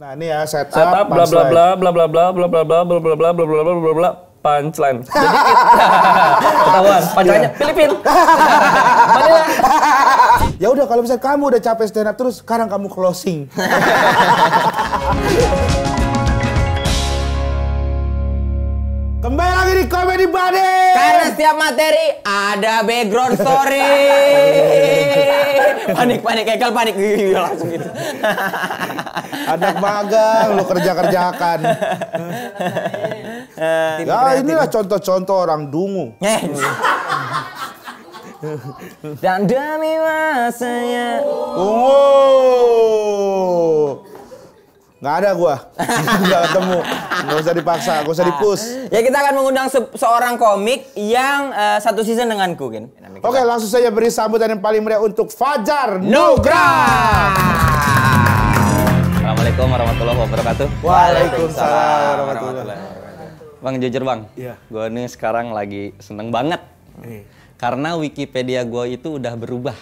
Nah ini ya setup, setup bla bla bla bla bla bla bla bla bla bla bla bla bla bla bla bla punchline. Jadi ketahuan pacarnya Filipin. Manila. Ya udah kalau misalnya kamu udah capek stand up terus sekarang kamu closing. Kembali lagi di Comedy Bade. Karena setiap materi ada background story. panik, panik, ekel panik. Iya, iya, langsung gitu. Anak magang, lu kerja-kerjakan. ya inilah contoh-contoh orang dungu. Eh. Dan demi masanya. Oh. Nggak ada gua. Nggak ketemu. Nggak usah dipaksa, nggak usah dipus. Ya kita akan mengundang se seorang komik yang uh, satu season denganku, Gen. Oke, langsung saja beri sambutan yang paling meriah untuk Fajar Nugra. Assalamualaikum warahmatullahi wabarakatuh. Waalaikumsalam warahmatullahi Bang jujur bang, iya. gue ini sekarang lagi seneng banget. Iya. Karena Wikipedia gue itu udah berubah.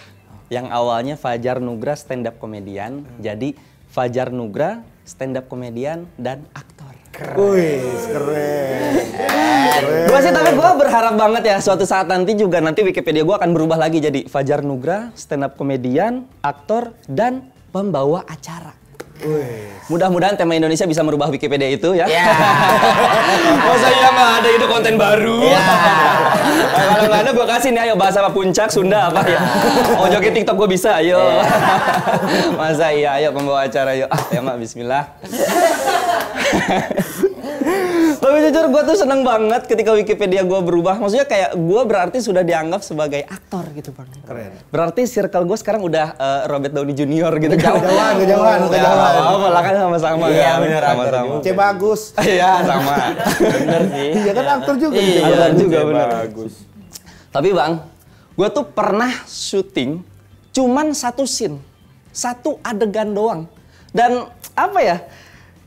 Yang awalnya Fajar Nugra stand up komedian, hmm. jadi Fajar Nugra stand up komedian dan aktor. Keren. Wih, keren. keren. Gue sih tapi gue berharap banget ya suatu saat nanti juga nanti Wikipedia gue akan berubah lagi jadi Fajar Nugra, stand up komedian, aktor, dan pembawa acara. Mudah-mudahan tema Indonesia bisa merubah Wikipedia itu ya. Yeah. Masa iya nggak ada itu konten baru? Yeah. kalau nggak ada gue kasih nih ayo bahas apa puncak Sunda apa ya. ya. Oh joget TikTok gue bisa ayo. Yeah. Masa iya ayo pembawa acara yuk Ah ya mak Bismillah. Tapi jujur gue tuh seneng banget ketika Wikipedia gue berubah. Maksudnya kayak gue berarti sudah dianggap sebagai aktor gitu bang. Keren. Berarti circle gue sekarang udah uh, Robert Downey Junior gitu. Kejauhan, kejauhan, kejauhan. Oh, malah kan sama-sama iya, iya sama-sama. C bagus. Iya, sama. bener sih. Iya kan aktor juga. Iya, aktor juga benar. Bagus. Tapi bang, gue tuh pernah syuting cuman satu scene. Satu adegan doang. Dan apa ya,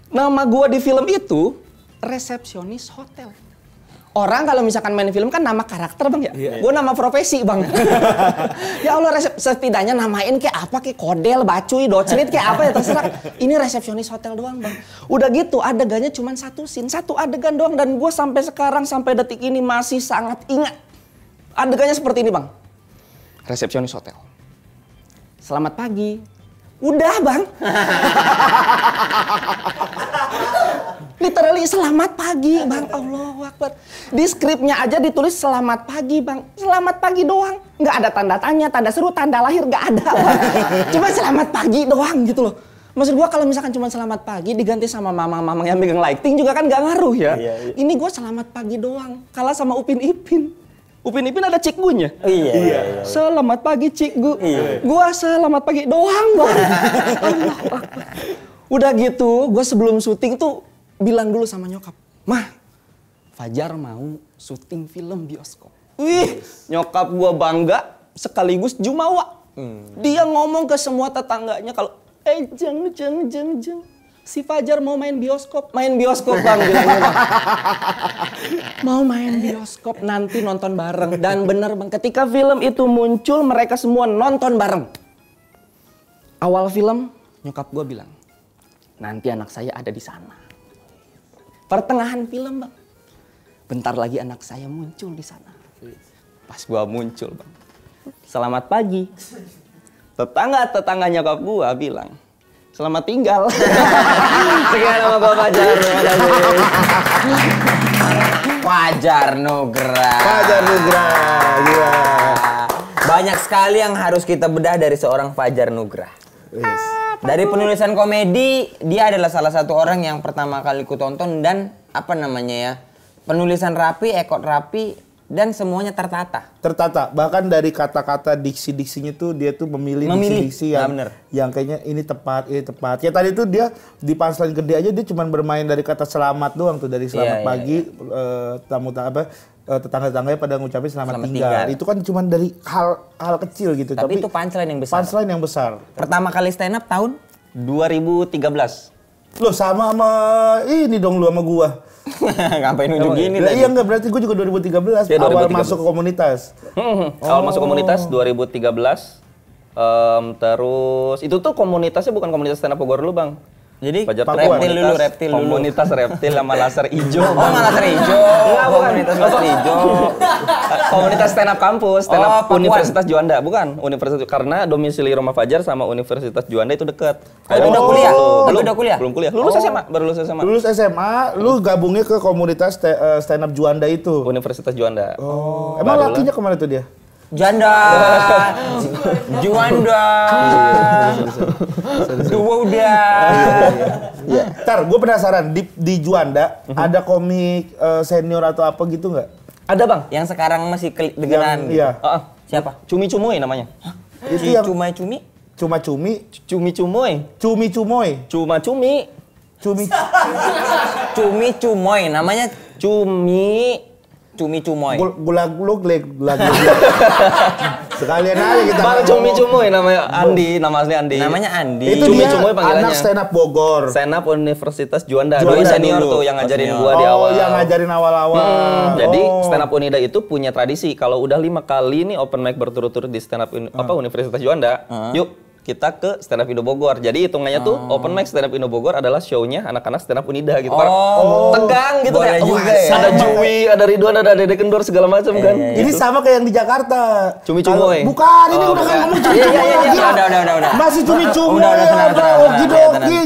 nama gue di film itu resepsionis hotel. Orang kalau misalkan main film kan nama karakter bang ya, yeah, gue nama profesi bang. ya Allah resep setidaknya namain kayak apa kayak kodel, bacuy, docenit kayak apa ya terserah. Ini resepsionis hotel doang bang. Udah gitu adegannya cuma satu scene, satu adegan doang dan gue sampai sekarang sampai detik ini masih sangat ingat adegannya seperti ini bang. Resepsionis hotel. Selamat pagi. Udah bang. literally selamat pagi bang Allah Akbar. Di skripnya aja ditulis selamat pagi bang. Selamat pagi doang. Nggak ada tanda tanya, tanda seru, tanda lahir nggak ada. Cuma selamat pagi doang gitu loh. Maksud gue kalau misalkan cuma selamat pagi diganti sama mamang-mamang yang megang lighting juga kan nggak ngaruh ya. Iya, iya. Ini gue selamat pagi doang. Kalah sama Upin Ipin. Upin Ipin ada cikgunya. Oh, iya, iya. iya. Selamat pagi cikgu. Iya. Gua selamat pagi doang bang. Allah. Udah gitu, gue sebelum syuting tuh bilang dulu sama nyokap, mah Fajar mau syuting film bioskop. Wih, nyokap gua bangga sekaligus jumawa. Hmm. Dia ngomong ke semua tetangganya kalau, eh jeng jeng jeng jeng, si Fajar mau main bioskop, main bioskop bang, bilang mau main bioskop nanti nonton bareng. Dan bener bang, ketika film itu muncul mereka semua nonton bareng. Awal film nyokap gue bilang, nanti anak saya ada di sana. Pertengahan film, Bang. Bentar lagi anak saya muncul di sana. Pas gua muncul, Bang. Selamat pagi. Tetangga-tetangga nyokap gua bilang, selamat tinggal. Sekian nama bapak Fajar. Fajar Nugra. Fajar Nugra. Gila. Banyak sekali yang harus kita bedah dari seorang Fajar Nugra. Yes. Dari penulisan komedi, dia adalah salah satu orang yang pertama kali ku tonton dan apa namanya ya? Penulisan rapi, ekor rapi dan semuanya tertata. Tertata, bahkan dari kata-kata diksi-diksinya tuh dia tuh memilih, memilih. diksi-diksi yang bener. yang kayaknya ini tepat, ini tepat. Ya tadi tuh dia di panselan gede aja dia cuma bermain dari kata selamat doang tuh dari selamat yeah, iya, pagi yeah, iya. yeah. Uh, tamu apa uh, tetangga-tetangganya pada ngucapin selamat, selamat tinggal. tinggal. Itu kan cuma dari hal hal kecil gitu. Tapi, tapi itu punchline yang besar. Punchline yang besar. Pertama kali stand up tahun 2013. Lo sama sama ini dong lu sama gua. Ngapain nunjuk ya? gini lah, Iya enggak berarti gua juga 2013 ya, 2013. awal masuk ke komunitas. Hmm, hmm, hmm. oh. Awal masuk komunitas 2013. Um, terus itu tuh komunitasnya bukan komunitas stand up Bogor lu, Bang. Jadi pajak reptil dulu, reptil dulu. Komunitas reptil sama laser hijau. Oh, sama laser hijau. komunitas laser hijau. komunitas stand up kampus, stand up oh, Universitas Juanda, bukan Universitas karena domisili rumah Fajar sama Universitas Juanda itu dekat. Oh, oh, udah kuliah. Lu udah kuliah. Belum kuliah. Lulus oh. SMA, baru lulus SMA. Lulus SMA, lu gabungnya ke komunitas eh, stand up Juanda itu. Universitas Juanda. Oh. Emang lakinya kemana tuh dia? janda, juanda, dua udah. Ntar, gue penasaran di, di Juanda uh ada komik uh, senior atau apa gitu nggak? Ada bang, yang sekarang masih kedengeran. Gitu. Iya. Oh, oh. siapa? Cumi cumui namanya. Hah? Itu yang cuma cumi? Cuma cumi? Cumi cumoy. Cumi cumoy. Cuma cumi. Cumi. cumi cumoy namanya cumi Cumi Cumoy. Gulag gula gula gula. Sekalian aja kita. Bang Cumi Cumoy namanya Andi, nama asli Andi. Namanya Andi. Itu Cumi Cumoy panggilannya. Anak stand up Bogor. Stand up Universitas Juanda. Juanda Doi senior dulu. tuh yang ngajarin oh, gua di awal. Oh, yang ngajarin awal-awal. Hmm, oh. Jadi stand up Unida itu punya tradisi kalau udah lima kali nih open mic berturut-turut di stand up hmm. apa Universitas Juanda, hmm. yuk kita ke stand up Indo Bogor. Jadi hitungannya oh. tuh open mic stand up Indo Bogor adalah show-nya anak-anak stand up Unida gitu. Oh. Tegang gitu Boleh kayak oh, juga ya. ada Jui, ada Ridwan, ada Dede Kendor segala macam eh, kan. Gitu. Ini sama kayak yang di Jakarta. Cumi cumi Bukan, ini oh, udah kan kamu cumi Iya, iya, Udah, udah, udah, udah. Masih cumi cumi Udah, udah, udah. Oke, juga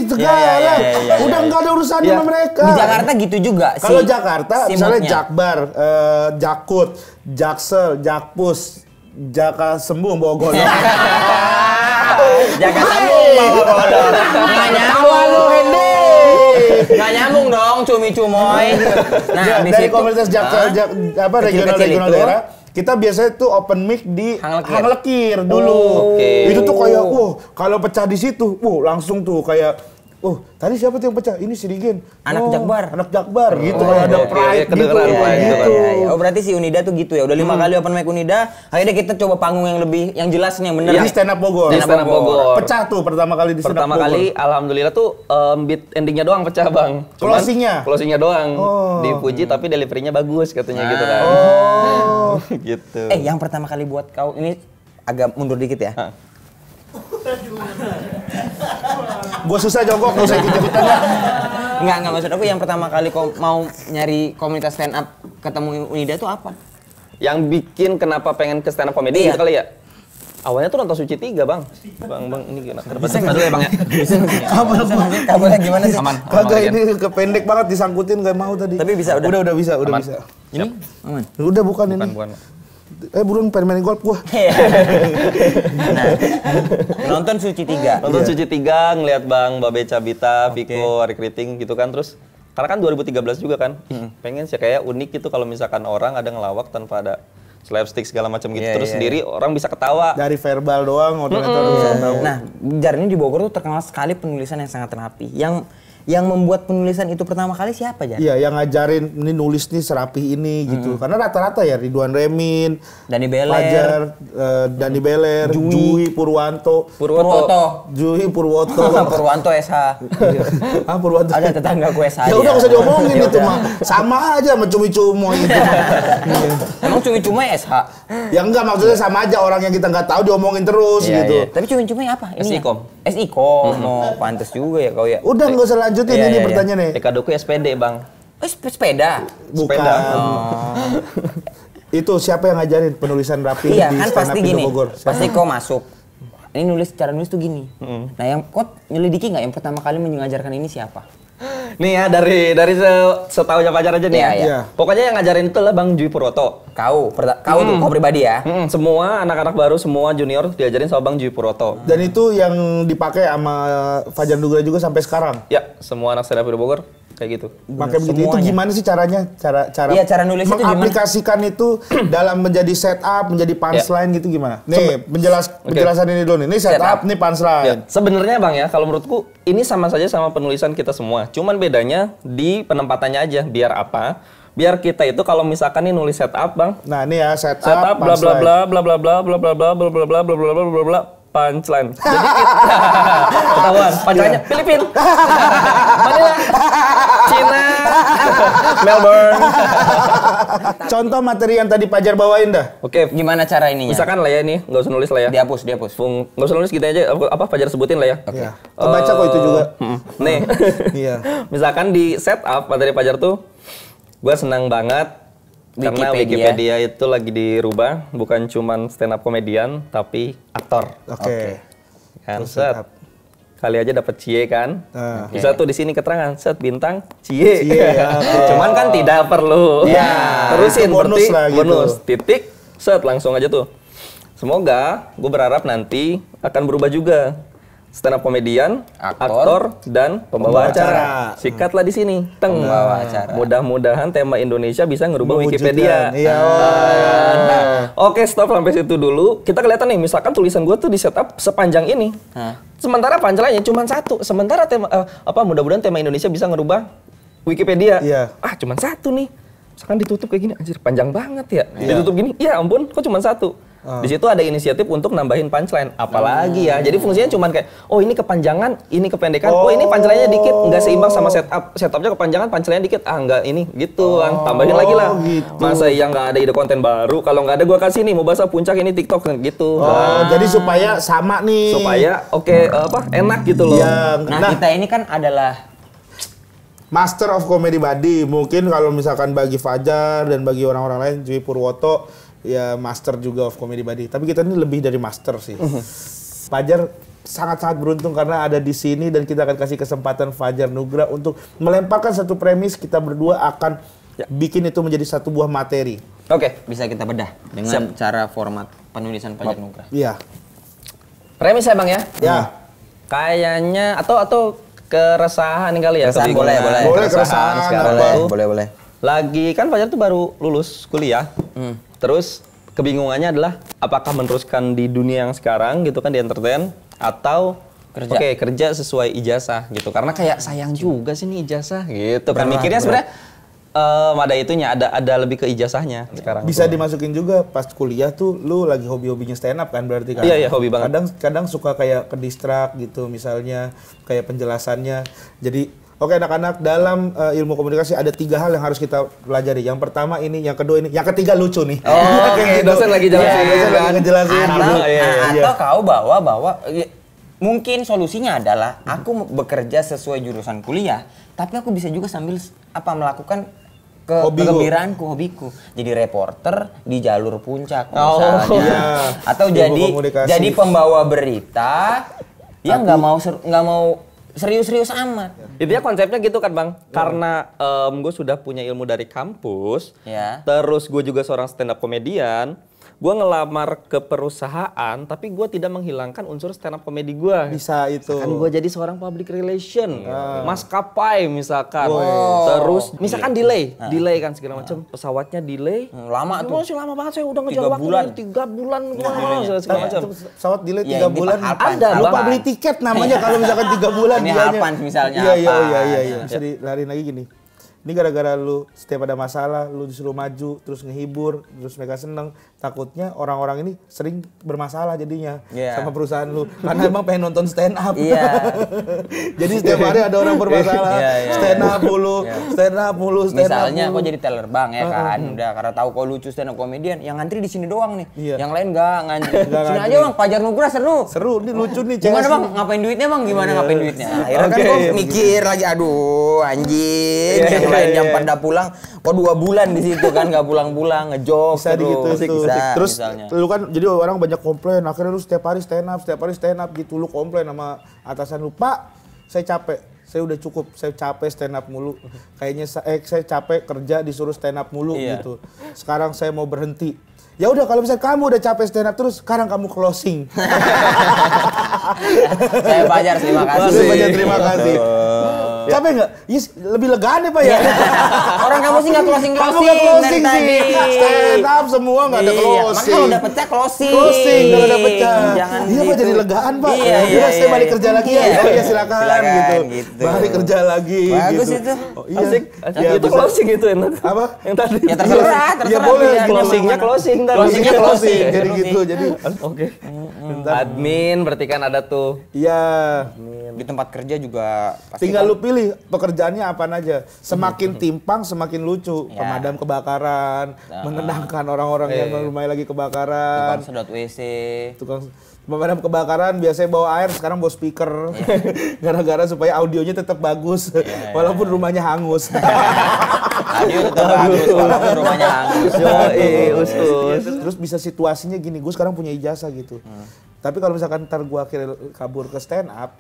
segala. Udah enggak ada urusan sama mereka. Di Jakarta gitu juga sih. Kalau Jakarta misalnya Jakbar, eh, Jakut, Jaksel, Jakpus, Jaka Sembung Bogor. Jaga sambung Nggak nyambung. lu nyambung dong cumi cumoy. Nah, nah di dari komunitas Jaksa, jak, apa regional-regional daerah, kita biasanya tuh open mic di Hanglekir, Lekir dulu. Itu tuh kayak, wah, kalau pecah di situ, wah, langsung tuh kayak oh tadi siapa tuh yang pecah? Ini si Digen. Anak oh, Jakbar. Anak Jakbar oh, gitu, oh, ada okay, iya, pride gitu. Ya, ya, gitu. Ya, ya. Oh berarti si Unida tuh gitu ya, udah lima hmm. kali open mic Unida, akhirnya kita coba panggung yang lebih, yang jelas nih, yang Ya, Di stand up Bogor. Di stand up Bogor. Pecah tuh pertama kali di stand up Pertama kali alhamdulillah tuh um, beat endingnya doang pecah bang. closingnya? Closingnya doang. Oh. Dipuji hmm. tapi deliverynya bagus katanya gitu ah. gitu kan. Oh. gitu. Eh yang pertama kali buat kau, ini agak mundur dikit ya gue susah jongkok gue usah ikut-ikutan nggak Enggak, enggak maksud aku yang pertama kali kau mau nyari komunitas stand up ketemu Unida tuh apa? Yang bikin kenapa pengen ke stand up comedy iya. Gitu kali ya? Awalnya tuh nonton Suci tiga Bang. Bang, Bang, ini gimana? Terbesar nggak ya, Bang ya? Bisa nggak? gimana sih? Aman. Kagak ini kependek banget disangkutin nggak mau tadi. Tapi bisa udah. Udah, udah bisa, udah bisa. Ini? Aman. Udah bukan, bukan ini. Bukan, bukan eh buruan pengen main golf gua. Iya. nah, nonton Suci Tiga. Nonton iya. Suci Tiga, ngeliat Bang Babe Cabita, okay. Piko, Ari gitu kan terus karena kan 2013 juga kan. Pengen sih kayak unik gitu kalau misalkan orang ada ngelawak tanpa ada slapstick segala macam gitu iya, terus sendiri orang bisa ketawa dari verbal doang mm Nah, Jarni di Bogor tuh terkenal sekali penulisan yang sangat rapi. Yang yang membuat penulisan itu pertama kali siapa ya? Iya, yang ngajarin ini nulis nih serapi ini gitu. hmm. gitu. Karena rata-rata ya Ridwan Remin, Dani Beler, Fajar, uh, Dani Beler, Jui, Jui Purwanto, Purwoto, Jui Purwoto, Purwanto SH. Iya. ah Purwanto. Ada tetangga gue SH. Ya udah usah iya. diomongin ya itu mah. Sama aja sama cumi-cumi itu. Iya. Emang cumi-cumi SH? Ya enggak maksudnya sama aja orang yang kita nggak tahu diomongin terus gitu. Tapi cumi-cumi apa? Ini SIKOM. Ya? SIKOM. Oh, pantas juga ya kau ya. Udah nggak usah lanjutin iya, ini iya, iya. pertanyaan iya. nih. Doku SPD, Bang. Oh, sepeda? Bukan. Sepeda. Oh. itu siapa yang ngajarin penulisan rapi iya, di kan pasti gini. Bogor? Siapa? Pasti kau masuk. Ini nulis cara nulis tuh gini. Mm Nah, yang kau nyelidiki nggak yang pertama kali mengajarkan ini siapa? Nih ya dari dari se setahunya pacar aja nih. Ya. Iya, ya. Iya. Pokoknya yang ngajarin itu lah Bang Jui Puroto. Kau, kau hmm. tuh kau pribadi ya. Hmm. Semua anak-anak baru, semua junior diajarin sama Bang Jui Hmm. Dan itu yang dipakai sama Fajar Dugra juga sampai sekarang. Ya, semua anak saya up Bogor kayak gitu. Pakai begitu itu gimana sih caranya? Cara cara Iya, cara nulis itu mengaplikasikan itu, itu dalam menjadi setup, menjadi punchline yeah. gitu gimana? Nih, penjelas okay. penjelasan ini dulu nih. Ini setup, setup. nih punchline. Yeah. Sebenarnya Bang ya, kalau menurutku ini sama saja sama penulisan kita semua. Cuman bedanya di penempatannya aja biar apa? biar kita itu kalau misalkan nih nulis setup bang nah ini ya setup setup bla bla bla bla bla bla bla bla bla bla bla bla bla bla bla bla punchline. Jadi kita ketahuan pancanya iya. Filipin, Manila, Cina, Melbourne. Contoh materi yang tadi Pajar bawain dah. Oke, gimana cara ini? Misalkan lah ya nih, nggak usah nulis lah ya. Dihapus, dihapus. Fung, Gak usah nulis kita aja apa, Pajar sebutin lah ya. Oke. Okay. Iya. Yeah. Kebaca uh, kok itu juga. Eh, nih. Iya. Misalkan di setup materi Pajar tuh gue senang banget Wikipedia. Karena Wikipedia itu lagi dirubah, bukan cuman stand up komedian, tapi aktor. Oke. Okay. okay. Kan, set. Kali aja dapat cie kan. Uh. Ah. Okay. Bisa tuh di sini keterangan, set bintang cie. cie ya. cuman kan oh. tidak perlu. Ya Terusin bonus berarti lah, gitu. bonus titik set langsung aja tuh. Semoga gue berharap nanti akan berubah juga stand up komedian, aktor, aktor dan pembawa, pembawa acara. acara. Sikatlah di sini, teng. Pembawa acara. Mudah-mudahan tema Indonesia bisa ngerubah Mewujudkan. Wikipedia. Iya. Nah, nah. oke, stop sampai situ dulu. Kita kelihatan nih, misalkan tulisan gue tuh di setup sepanjang ini. Hah? Sementara pancelannya cuma satu. Sementara tema uh, apa mudah-mudahan tema Indonesia bisa ngerubah Wikipedia. Iya. Ah, cuma satu nih. Misalkan ditutup kayak gini, anjir panjang banget ya. Iya. Ditutup gini, Iya, ampun, kok cuma satu Ah. Di situ ada inisiatif untuk nambahin punchline. Apalagi ya. Jadi fungsinya cuma kayak oh ini kepanjangan, ini kependekan. Oh, oh ini punchline-nya dikit, nggak seimbang sama setup. Setupnya kepanjangan, punchline dikit. Ah nggak ini gitu, oh, tambahin lagi lah. Gitu. Masa yang nggak ada ide konten baru. Kalau nggak ada gue kasih nih mau bahasa puncak ini TikTok gitu. Oh, nah. jadi supaya sama nih. Supaya oke okay, eh, apa enak gitu loh. Ya, nah, nah, kita ini kan adalah Master of Comedy Body. Mungkin kalau misalkan bagi Fajar dan bagi orang-orang lain, Jui Purwoto, ya master juga of comedy body. Tapi kita ini lebih dari master sih. Fajar sangat-sangat beruntung karena ada di sini dan kita akan kasih kesempatan Fajar Nugra untuk melemparkan satu premis kita berdua akan ya. bikin itu menjadi satu buah materi. Oke, bisa kita bedah dengan Siap. cara format penulisan Fajar Nugra. Iya. Premis ya Bang ya? Ya. Hmm. Kayaknya atau atau keresahan kali ya. Keresahan, boleh, boleh. Boleh keresahan, keresahan Boleh, boleh, boleh. Lagi kan Fajar tuh baru lulus kuliah. Hmm Terus kebingungannya adalah apakah meneruskan di dunia yang sekarang gitu kan di entertain atau kerja. Oke, okay, kerja sesuai ijazah gitu. Karena kayak sayang juga sih nih ijazah gitu. Kan mikirnya sebenarnya um, ada itunya, ada ada lebih ke ijazahnya sekarang. Bisa tuh. dimasukin juga pas kuliah tuh lu lagi hobi-hobinya stand up kan berarti kan. Iya, iya, hobi banget. Kadang kadang suka kayak ke distract gitu misalnya kayak penjelasannya. Jadi Oke anak-anak dalam uh, ilmu komunikasi ada tiga hal yang harus kita pelajari. Yang pertama ini, yang kedua ini, yang ketiga lucu nih. Oh, oke. Okay. Gitu. Dosen lagi jelasin. Yeah, dosen lagi kan? ngejelasin. Atau, gitu. iya, iya. atau kau bawa bawa ya, mungkin solusinya adalah aku bekerja sesuai jurusan kuliah, tapi aku bisa juga sambil apa melakukan ke Hobi kegembiraanku, hobiku. Jadi reporter di jalur puncak oh, misalnya. Iya. Atau jadi jadi pembawa berita yang nggak mau nggak mau serius-serius amat. Intinya konsepnya gitu kan bang, ya. karena um, gue sudah punya ilmu dari kampus, ya. terus gue juga seorang stand up komedian, gue ngelamar ke perusahaan tapi gue tidak menghilangkan unsur stand up comedy gue bisa itu kan gue jadi seorang public relation iya. Iya. maskapai misalkan wow. terus misalkan delay nah. delay kan segala nah. macam pesawatnya delay hmm, lama tuh masih lama banget saya udah ngejar tiga waktu bulan. tiga bulan iya, gue nah, segala macam pesawat delay ya, tiga bulan ada lupa beli tiket namanya kalau misalkan tiga bulan ini misalnya iya iya iya iya jadi lari lagi gini ini gara-gara lu setiap ada masalah lu disuruh maju terus ngehibur terus mereka seneng takutnya orang-orang ini sering bermasalah jadinya yeah. sama perusahaan lu karena emang pengen nonton stand up yeah. jadi setiap hari ada orang bermasalah yeah, yeah, stand up mulu yeah. stand up mulu stand misalnya up misalnya aku jadi teller bang ya kan uh, udah karena tahu kok lucu stand up komedian yang ngantri di sini doang nih yeah. yang lain gak ngantri sini aja bang pajar nugra seru seru ini lucu nih gimana bang ngapain duitnya bang gimana yeah. ngapain duitnya akhirnya okay, kan gue mikir lagi aduh anjing yeah. Iya main iya, jam iya. pada pulang, kok dua bulan di situ kan nggak pulang-pulang, ngejok bisa terus. Gitu, sih, bisa, terus misalnya. lu kan jadi orang banyak komplain, akhirnya lu setiap hari stand up, setiap hari stand up gitu lu komplain sama atasan lu, "Pak, saya capek." saya udah cukup, saya capek stand up mulu. Kayaknya saya, eh, saya capek kerja disuruh stand up mulu iya. gitu. Sekarang saya mau berhenti ya udah kalau misalnya kamu udah capek stand up terus sekarang kamu closing saya bayar terima kasih saya banyak terima kasih Ya. Capek nggak? Yes, iya lebih lega deh Pak ya. Iya. Orang kamu sih nggak closing closing. Kamu nggak closing sih. Stand up semua nggak ada iya, closing. Makanya kalau udah pecah closing. Closing kalau udah pecah. Jangan iya gitu. Pak jadi legaan Pak. Iya, iya, iya, saya balik kerja lagi ya. Oh iya silakan, gitu. Balik gitu. kerja lagi. Bagus gitu. itu. Oh, iya. Asik. itu closing itu enak. Apa? Yang tadi. Ya terserah, terserah. Ya boleh. Closingnya closing. Closingnya closing. Jadi gitu. Jadi. Oke. Admin berarti kan ada tuh. Iya. Di tempat kerja juga. Tinggal kan lu pilih pilih pekerjaannya apa aja. Semakin hmm. timpang semakin lucu. Ya. Pemadam kebakaran, uh, menenangkan orang-orang eh. yang iya. rumahnya lagi kebakaran. Tukang sedot WC. Tukang pemadam kebakaran biasanya bawa air sekarang bawa speaker iya. gara-gara ya. supaya audionya tetap bagus ya, walaupun ya. rumahnya hangus audio tetap bagus walaupun rumahnya hangus us us terus bisa situasinya gini gue sekarang punya ijazah gitu hmm. tapi kalau misalkan ntar gue akhirnya kabur ke stand up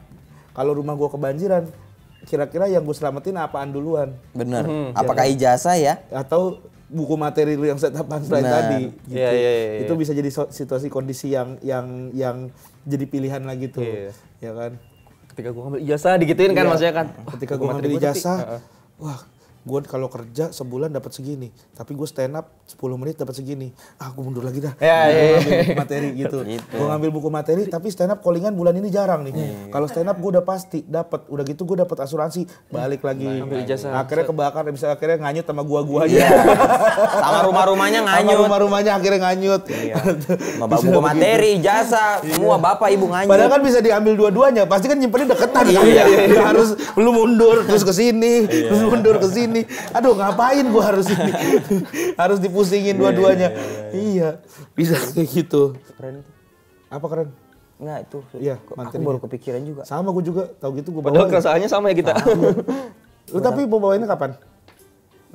kalau rumah gue kebanjiran kira-kira yang gue selamatin apaan duluan? Benar. Hmm. Apakah iya kan? ijazah ya? Atau buku materi lu yang saya tahan tadi gitu. Yeah, yeah, yeah, iya. Itu bisa jadi situasi kondisi yang yang yang jadi pilihan lagi tuh. Iya Ya kan? Ketika gua ngambil ijazah digituin kan iya. maksudnya kan. Ketika gua ngambil ijazah, wah gue kalau kerja sebulan dapat segini tapi gue stand up 10 menit dapat segini ah gue mundur lagi dah ya, ya, ya. ngambil buku materi gitu, gitu. gue ngambil buku materi tapi stand up callingan bulan ini jarang nih hmm. kalau stand up gue udah pasti dapat udah gitu gue dapat asuransi balik lagi nah, akhirnya kebakar bisa akhirnya nganyut sama gua gua iya. aja sama rumah-rumahnya nganyut sama rumah-rumahnya akhirnya nganyut iya. sama buku materi jasa iya. semua bapak ibu nganyut padahal kan bisa diambil dua-duanya pasti kan nyimpennya deketan iya, harus belum mundur terus ke sini terus mundur ke sini ini. Aduh, ngapain gua harus ini? harus dipusingin iya, iya, dua-duanya. Iya, iya, bisa kayak gitu. Keren Apa keren? Nah, itu. Iya, aku baru kepikiran juga. Sama gua juga. Tahu gitu gua bawa. Padahal sama ya kita. Lu tapi mau bawainnya kapan?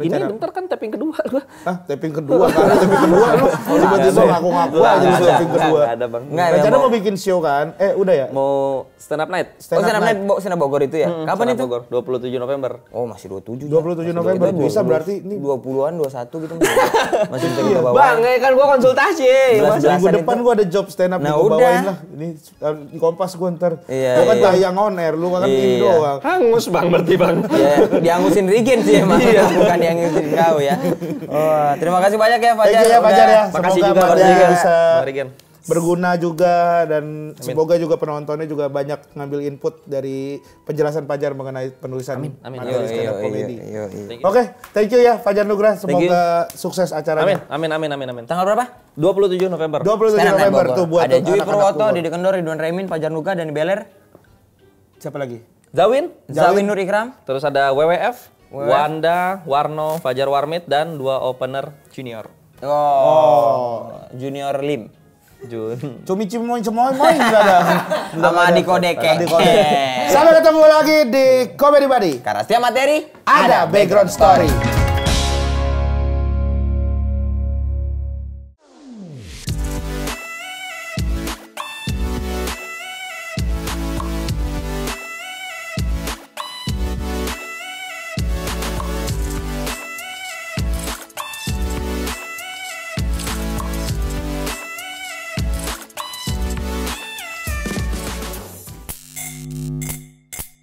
Ini bentar kan tapping kedua lu Ah, tapping kedua kan, tapping kedua lu tiba-tiba ngaku ngaku aja tapping kedua. Enggak ada, Bang. Rencana mau bikin show kan? Eh, udah ya? Mau Stand up night. Stand oh, stand up night, night stand up Bogor itu ya. Hmm. Kapan stand up itu? Bogor 27 November. Oh, masih 27. 27 ya? masih November. 20, bisa berarti ini 20-an 21 gitu masih bisa kita iya. bawa. Bang, ya kan gua konsultasi. Minggu depan itu. gua ada job stand up nah, gua udah. bawain lah. Ini di eh, Kompas gua ntar. Iya, gua kan iya. tayang on air, lu kan iya. ini doang. Hangus Bang berarti Bang. Iya, diangusin Rigen sih emang. Iya. Bukan diangusin kau ya. Oh, terima kasih banyak ya Fajar. Iya, Fajar ya. Makasih juga Fajar Terima kasih berguna juga dan Amin. semoga juga penontonnya juga banyak ngambil input dari penjelasan Fajar mengenai penulisan Amin. materi stand up comedy. Oke, thank you ya Fajar Nugrah Semoga sukses acaranya. Amin. Amin amin amin amin. Tanggal berapa? 27 November. 27 Stand November tuh buat ada Jui Purwoto, Didi Kendor, Ridwan Remin, Fajar Nugra, dan Beler. Siapa lagi? Zawin, Zawin, Zawin Nur Ikram. Terus ada WWF, WWF, Wanda, Warno, Fajar Warmit, dan dua opener junior. Oh, oh. Junior Lim. Jun. Cumi cumi-cumi, cumi moy juga ada. Sama di Kodeke. Adi Sampai ketemu lagi di Comedy Buddy. Karena setiap materi ada, ada background story. story.